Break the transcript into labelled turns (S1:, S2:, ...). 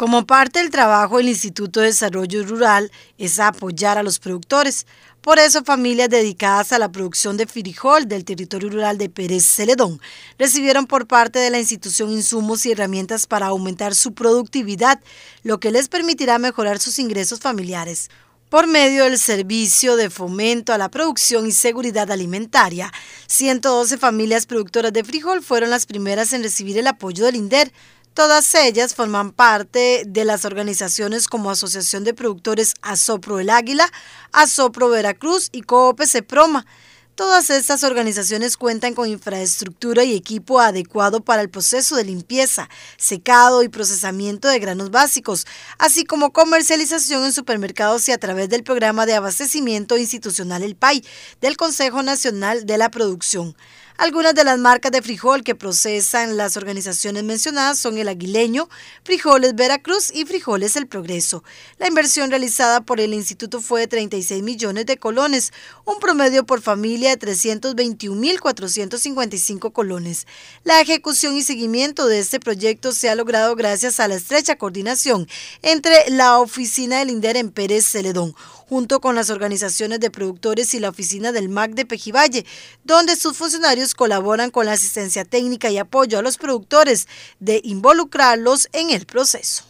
S1: Como parte del trabajo del Instituto de Desarrollo Rural es apoyar a los productores. Por eso, familias dedicadas a la producción de frijol del territorio rural de Pérez Celedón recibieron por parte de la institución insumos y herramientas para aumentar su productividad, lo que les permitirá mejorar sus ingresos familiares. Por medio del Servicio de Fomento a la Producción y Seguridad Alimentaria, 112 familias productoras de frijol fueron las primeras en recibir el apoyo del INDER Todas ellas forman parte de las organizaciones como Asociación de Productores Asopro El Águila, Asopro Veracruz y Coope Ceproma. Todas estas organizaciones cuentan con infraestructura y equipo adecuado para el proceso de limpieza, secado y procesamiento de granos básicos, así como comercialización en supermercados y a través del programa de abastecimiento institucional El PAI del Consejo Nacional de la Producción. Algunas de las marcas de frijol que procesan las organizaciones mencionadas son el Aguileño, Frijoles Veracruz y Frijoles El Progreso. La inversión realizada por el instituto fue de 36 millones de colones, un promedio por familia de 321.455 colones. La ejecución y seguimiento de este proyecto se ha logrado gracias a la estrecha coordinación entre la oficina del INDER en Pérez Celedón, junto con las organizaciones de productores y la oficina del MAC de Pejivalle, donde sus funcionarios colaboran con la asistencia técnica y apoyo a los productores de involucrarlos en el proceso.